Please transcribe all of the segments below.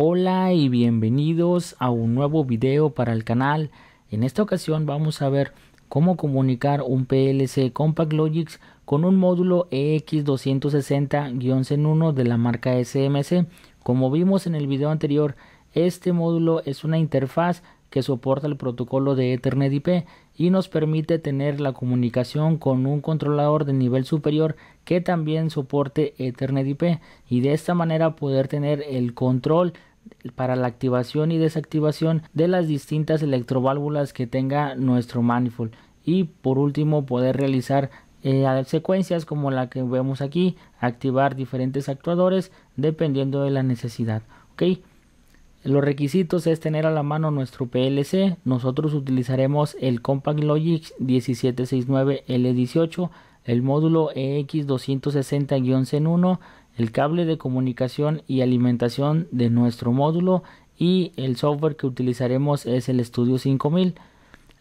Hola y bienvenidos a un nuevo video para el canal. En esta ocasión vamos a ver cómo comunicar un PLC Compact Logics con un módulo EX260-1 de la marca SMC. Como vimos en el video anterior, este módulo es una interfaz que soporta el protocolo de Ethernet IP y nos permite tener la comunicación con un controlador de nivel superior que también soporte Ethernet IP y de esta manera poder tener el control para la activación y desactivación de las distintas electroválvulas que tenga nuestro manifold y por último poder realizar eh, secuencias como la que vemos aquí activar diferentes actuadores dependiendo de la necesidad ok los requisitos es tener a la mano nuestro PLC nosotros utilizaremos el Compact Logic 1769 L18 el módulo ex 260 1 el cable de comunicación y alimentación de nuestro módulo y el software que utilizaremos es el Studio 5000.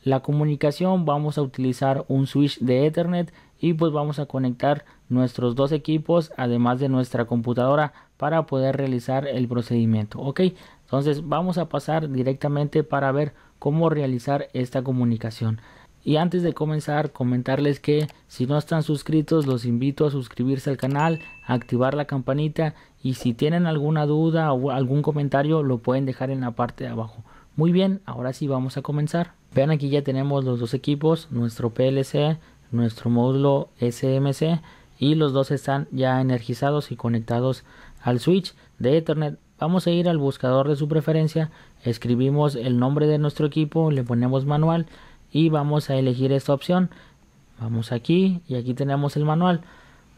La comunicación vamos a utilizar un switch de Ethernet y pues vamos a conectar nuestros dos equipos además de nuestra computadora para poder realizar el procedimiento. Ok, entonces vamos a pasar directamente para ver cómo realizar esta comunicación. Y antes de comenzar, comentarles que si no están suscritos, los invito a suscribirse al canal, activar la campanita y si tienen alguna duda o algún comentario, lo pueden dejar en la parte de abajo. Muy bien, ahora sí vamos a comenzar. Vean aquí ya tenemos los dos equipos, nuestro PLC, nuestro módulo SMC y los dos están ya energizados y conectados al switch de Ethernet vamos a ir al buscador de su preferencia, escribimos el nombre de nuestro equipo, le ponemos manual y vamos a elegir esta opción vamos aquí y aquí tenemos el manual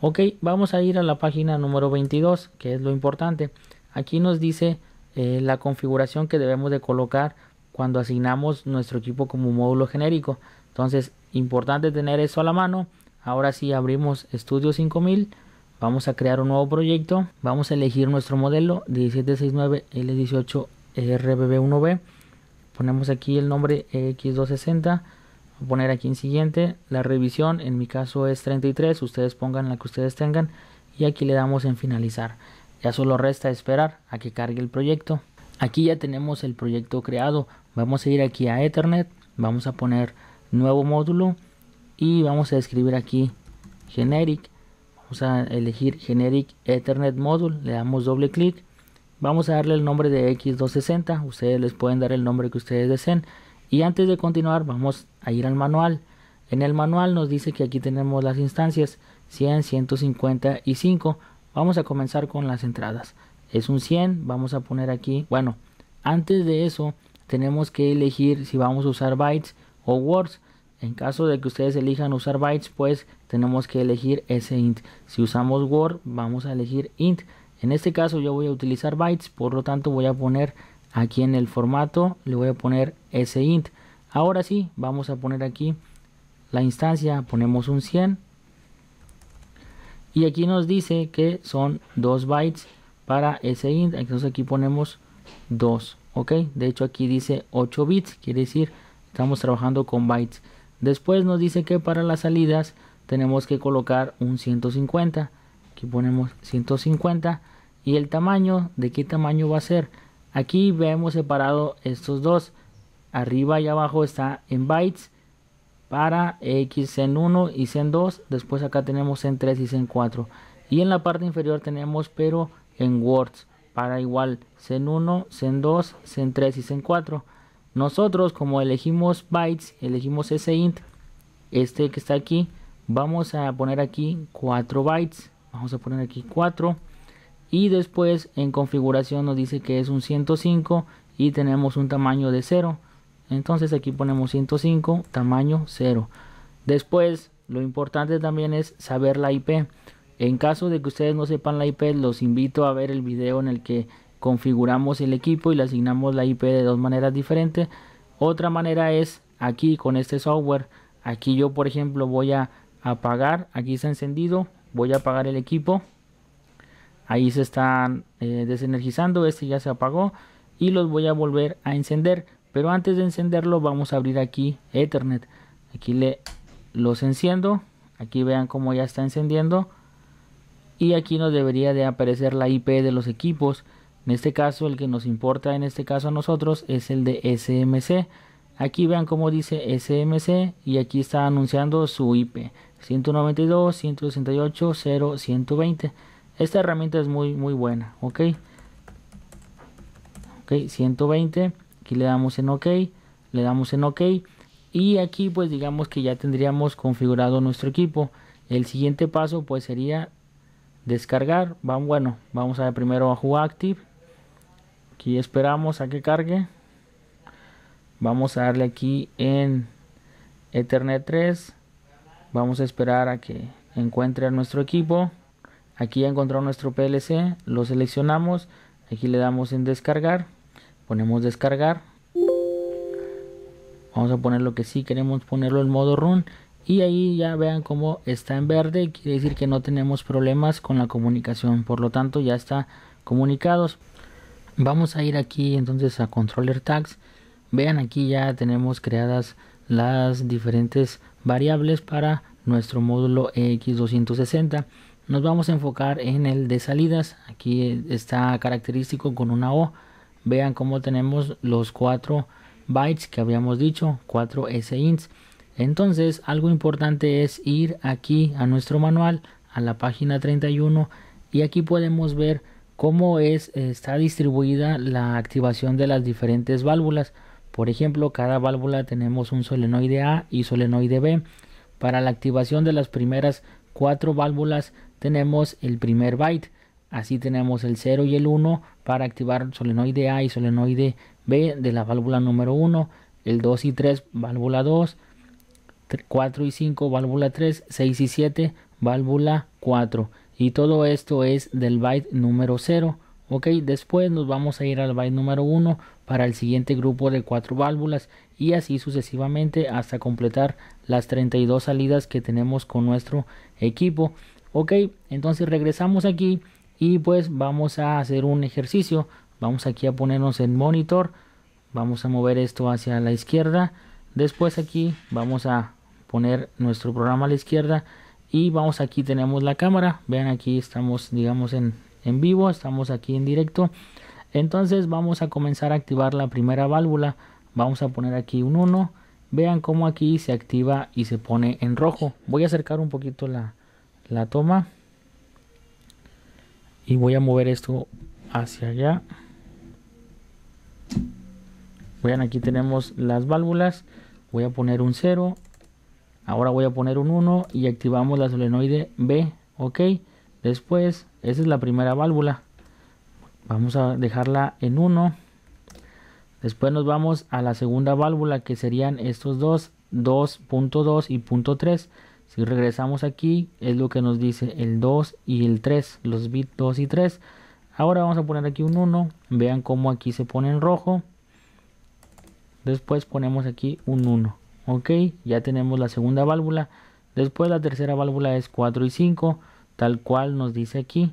ok vamos a ir a la página número 22 que es lo importante aquí nos dice eh, la configuración que debemos de colocar cuando asignamos nuestro equipo como módulo genérico entonces importante tener eso a la mano ahora si abrimos Studio 5000 vamos a crear un nuevo proyecto vamos a elegir nuestro modelo 1769 L18 RBB1B ponemos aquí el nombre X260, a poner aquí en siguiente, la revisión en mi caso es 33, ustedes pongan la que ustedes tengan y aquí le damos en finalizar. Ya solo resta esperar a que cargue el proyecto. Aquí ya tenemos el proyecto creado, vamos a ir aquí a Ethernet, vamos a poner nuevo módulo y vamos a escribir aquí generic, vamos a elegir generic Ethernet module, le damos doble clic Vamos a darle el nombre de X260, ustedes les pueden dar el nombre que ustedes deseen. Y antes de continuar vamos a ir al manual. En el manual nos dice que aquí tenemos las instancias 100, 150 y 5. Vamos a comenzar con las entradas. Es un 100, vamos a poner aquí, bueno, antes de eso tenemos que elegir si vamos a usar bytes o words. En caso de que ustedes elijan usar bytes, pues tenemos que elegir ese int. Si usamos word, vamos a elegir int. En este caso yo voy a utilizar bytes, por lo tanto voy a poner aquí en el formato, le voy a poner sint. Ahora sí, vamos a poner aquí la instancia, ponemos un 100. Y aquí nos dice que son 2 bytes para sint, entonces aquí ponemos 2. Ok, de hecho aquí dice 8 bits, quiere decir estamos trabajando con bytes. Después nos dice que para las salidas tenemos que colocar un 150 aquí ponemos 150 y el tamaño de qué tamaño va a ser aquí vemos separado estos dos arriba y abajo está en bytes para x en 1 y en 2 después acá tenemos en 3 y en 4 y en la parte inferior tenemos pero en words para igual en 1 en 2 en 3 y en 4 nosotros como elegimos bytes elegimos ese int este que está aquí vamos a poner aquí 4 bytes vamos a poner aquí 4 y después en configuración nos dice que es un 105 y tenemos un tamaño de 0 entonces aquí ponemos 105 tamaño 0 después lo importante también es saber la IP en caso de que ustedes no sepan la IP los invito a ver el video en el que configuramos el equipo y le asignamos la IP de dos maneras diferentes otra manera es aquí con este software aquí yo por ejemplo voy a apagar aquí está encendido voy a apagar el equipo ahí se están eh, desenergizando este ya se apagó y los voy a volver a encender pero antes de encenderlo vamos a abrir aquí ethernet aquí le los enciendo aquí vean cómo ya está encendiendo y aquí nos debería de aparecer la IP de los equipos en este caso el que nos importa en este caso a nosotros es el de SMC Aquí vean cómo dice SMC y aquí está anunciando su IP 192.168.0.120, Esta herramienta es muy muy buena, ok. Ok, 120. Aquí le damos en OK, le damos en OK y aquí pues digamos que ya tendríamos configurado nuestro equipo. El siguiente paso pues sería descargar. Bueno, vamos a ver primero a Active Aquí esperamos a que cargue vamos a darle aquí en Ethernet 3 vamos a esperar a que encuentre a nuestro equipo aquí ya encontró nuestro PLC lo seleccionamos aquí le damos en descargar ponemos descargar vamos a poner lo que sí queremos ponerlo en modo run y ahí ya vean cómo está en verde quiere decir que no tenemos problemas con la comunicación por lo tanto ya está comunicados vamos a ir aquí entonces a controller tags Vean aquí ya tenemos creadas las diferentes variables para nuestro módulo x 260 Nos vamos a enfocar en el de salidas. Aquí está característico con una O. Vean cómo tenemos los 4 bytes que habíamos dicho, 4 sints. Entonces algo importante es ir aquí a nuestro manual, a la página 31 y aquí podemos ver cómo es, está distribuida la activación de las diferentes válvulas. Por ejemplo, cada válvula tenemos un solenoide A y solenoide B. Para la activación de las primeras cuatro válvulas tenemos el primer byte. Así tenemos el 0 y el 1 para activar solenoide A y solenoide B de la válvula número 1, el 2 y 3 válvula 2, 4 y 5 válvula 3, 6 y 7 válvula 4 y todo esto es del byte número 0. Ok, después nos vamos a ir al byte número 1 para el siguiente grupo de cuatro válvulas y así sucesivamente hasta completar las 32 salidas que tenemos con nuestro equipo. Ok, entonces regresamos aquí y pues vamos a hacer un ejercicio. Vamos aquí a ponernos en monitor. Vamos a mover esto hacia la izquierda. Después aquí vamos a poner nuestro programa a la izquierda y vamos aquí tenemos la cámara. Vean aquí estamos digamos en en vivo, estamos aquí en directo. Entonces vamos a comenzar a activar la primera válvula. Vamos a poner aquí un 1. Vean cómo aquí se activa y se pone en rojo. Voy a acercar un poquito la, la toma. Y voy a mover esto hacia allá. Vean, aquí tenemos las válvulas. Voy a poner un 0. Ahora voy a poner un 1 y activamos la solenoide B. Ok. Después esa es la primera válvula vamos a dejarla en 1 después nos vamos a la segunda válvula que serían estos dos 2.2 y punto 3 si regresamos aquí es lo que nos dice el 2 y el 3 los bits 2 y 3 ahora vamos a poner aquí un 1 vean cómo aquí se pone en rojo después ponemos aquí un 1 ok ya tenemos la segunda válvula después la tercera válvula es 4 y 5 tal cual nos dice aquí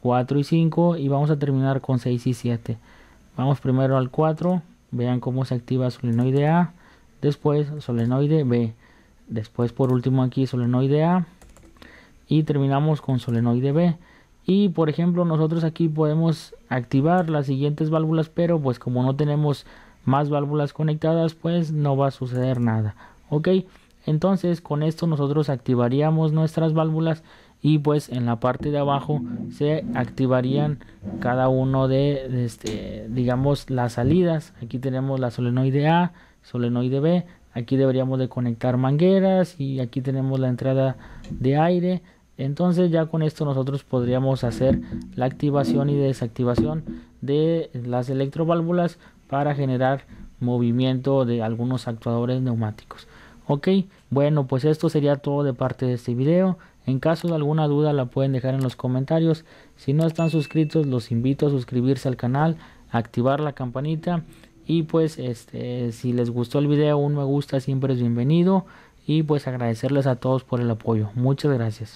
4 y 5 y vamos a terminar con 6 y 7 vamos primero al 4 vean cómo se activa solenoide A después solenoide B después por último aquí solenoide A y terminamos con solenoide B y por ejemplo nosotros aquí podemos activar las siguientes válvulas pero pues como no tenemos más válvulas conectadas pues no va a suceder nada ok entonces con esto nosotros activaríamos nuestras válvulas y pues en la parte de abajo se activarían cada uno de, este, digamos las salidas aquí tenemos la solenoide A solenoide B aquí deberíamos de conectar mangueras y aquí tenemos la entrada de aire entonces ya con esto nosotros podríamos hacer la activación y desactivación de las electroválvulas para generar movimiento de algunos actuadores neumáticos ok bueno pues esto sería todo de parte de este video en caso de alguna duda la pueden dejar en los comentarios. Si no están suscritos los invito a suscribirse al canal, a activar la campanita y pues este, si les gustó el video un me gusta siempre es bienvenido y pues agradecerles a todos por el apoyo. Muchas gracias.